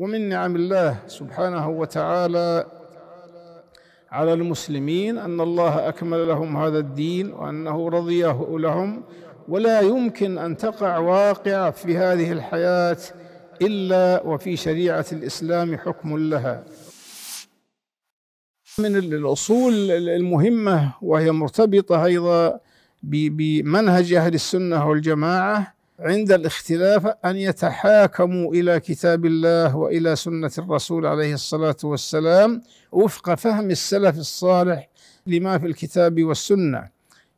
ومن نعم الله سبحانه وتعالى على المسلمين أن الله أكمل لهم هذا الدين وأنه رضيه لهم ولا يمكن أن تقع واقعة في هذه الحياة إلا وفي شريعة الإسلام حكم لها من الأصول المهمة وهي مرتبطة أيضا بمنهج أهل السنة والجماعة عند الاختلاف أن يتحاكموا إلى كتاب الله وإلى سنة الرسول عليه الصلاة والسلام وفق فهم السلف الصالح لما في الكتاب والسنة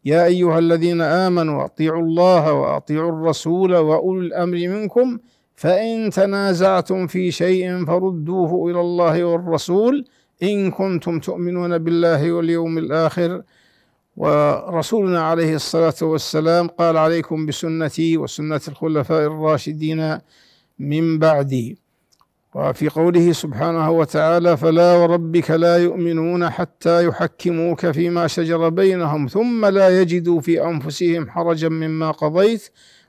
يا أيها الذين آمنوا أطيعوا الله وأطيعوا الرسول وأولي الأمر منكم فإن تنازعتم في شيء فردوه إلى الله والرسول إن كنتم تؤمنون بالله واليوم الآخر ورسولنا عليه الصلاة والسلام قال عليكم بسنتي وسنة الخلفاء الراشدين من بعدي وفي قوله سبحانه وتعالى فلا وربك لا يؤمنون حتى يحكموك فيما شجر بينهم ثم لا يجدوا في أنفسهم حرجا مما قضيت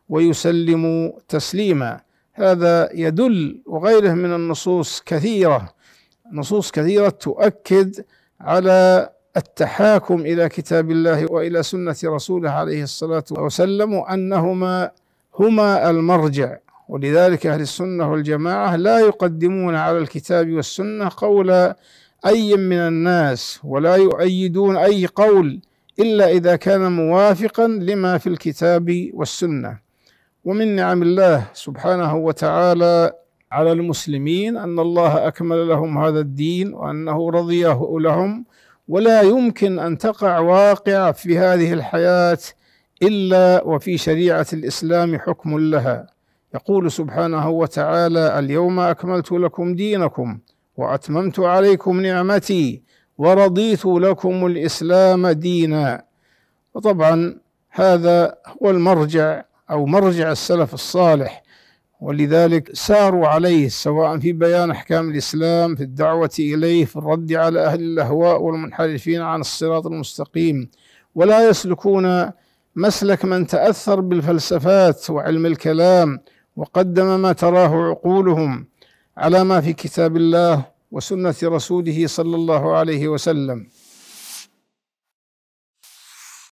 ويسلموا تسليما هذا يدل وغيره من النصوص كثيرة نصوص كثيرة تؤكد على التحاكم الى كتاب الله والى سنه رسوله عليه الصلاه والسلام انهما هما المرجع ولذلك اهل السنه والجماعه لا يقدمون على الكتاب والسنه قول اي من الناس ولا يؤيدون اي قول الا اذا كان موافقا لما في الكتاب والسنه ومن نعم الله سبحانه وتعالى على المسلمين ان الله اكمل لهم هذا الدين وانه رضيه لهم ولا يمكن ان تقع واقعه في هذه الحياه الا وفي شريعه الاسلام حكم لها يقول سبحانه وتعالى اليوم اكملت لكم دينكم واتممت عليكم نعمتي ورضيت لكم الاسلام دينا وطبعا هذا هو المرجع او مرجع السلف الصالح ولذلك ساروا عليه سواء في بيان أحكام الإسلام في الدعوة إليه في الرد على أهل الأهواء والمنحرفين عن الصراط المستقيم ولا يسلكون مسلك من تأثر بالفلسفات وعلم الكلام وقدم ما تراه عقولهم على ما في كتاب الله وسنة رسوله صلى الله عليه وسلم